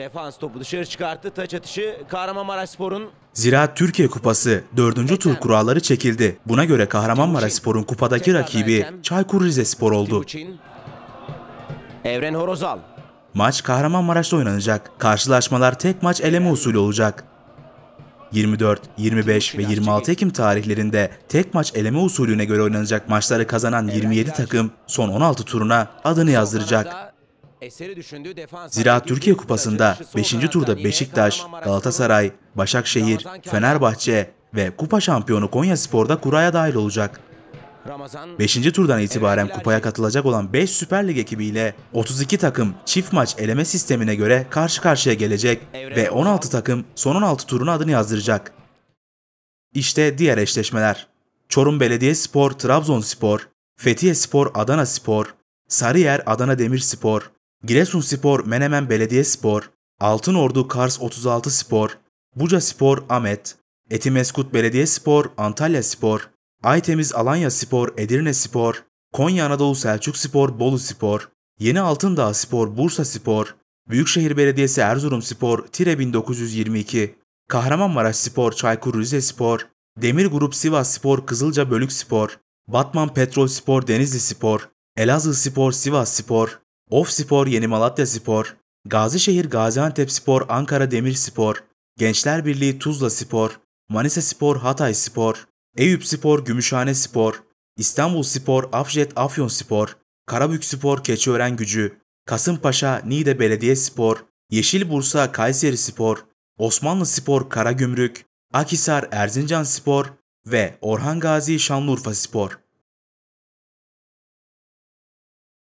Defans topu dışarı çıkarttı. Taç atışı Kahramanmaraş Spor'un Türkiye Kupası 4. tur kuralları çekildi. Buna göre Kahramanmaraşspor'un kupadaki rakibi Çaykur Rizespor oldu. Evren Horozal. Maç Kahramanmaraş'ta oynanacak. Karşılaşmalar tek maç eleme usulü olacak. 24, 25 ve 26 Ekim tarihlerinde tek maç eleme usulüne göre oynanacak maçları kazanan 27 takım son 16 turuna adını yazdıracak. Zira Türkiye Kupası'nda 5. turda Beşiktaş, Galatasaray, Başakşehir, Fenerbahçe ve kupa şampiyonu Konya Spor'da kuraya dahil olacak. 5. turdan itibaren kupaya katılacak olan 5 Süper Lig ekibiyle 32 takım çift maç eleme sistemine göre karşı karşıya gelecek ve 16 takım son 16 turun adını yazdıracak. İşte diğer eşleşmeler. Çorum Belediyespor Trabzonspor, Fethiye Spor Adana Spor, Sarıyer Adana Demirspor, Giresun Spor, Menemen Belediye Belediyespor, Altınordu Kars 36 Spor, Buca Spor Ahmet, Etimeskut Spor, Antalya Spor, Aytemiz Alanya Spor Edirne Spor, Konya Anadolu Selçuk Spor Bolu Spor, Yeni Altındağ Spor Bursa Spor, Büyükşehir Belediyesi Erzurum Spor Tire 1922, Kahramanmaraş Spor Çaykur Rizespor, Demir Grup Sivas Spor Kızılca Bölük Spor, Batman Petrol Spor Denizli Spor, Elazığ Spor Sivas Spor, Of Spor Yeni Malatya Spor, Gazişehir Gaziantep Spor Ankara Demir Spor, Gençler Birliği Tuzla Spor, Manisa Spor Hatay Spor, Eyüp Spor Gümüşhane Spor, İstanbul Spor Afjet Afyon Spor, Karabük Spor Keçiören Gücü, Kasımpaşa Niğde Belediye Spor, Yeşil Bursa Kayseri Spor, Osmanlı Spor Karagümrük, Akisar Erzincan Spor ve Orhan Gazi Şanlıurfa Spor.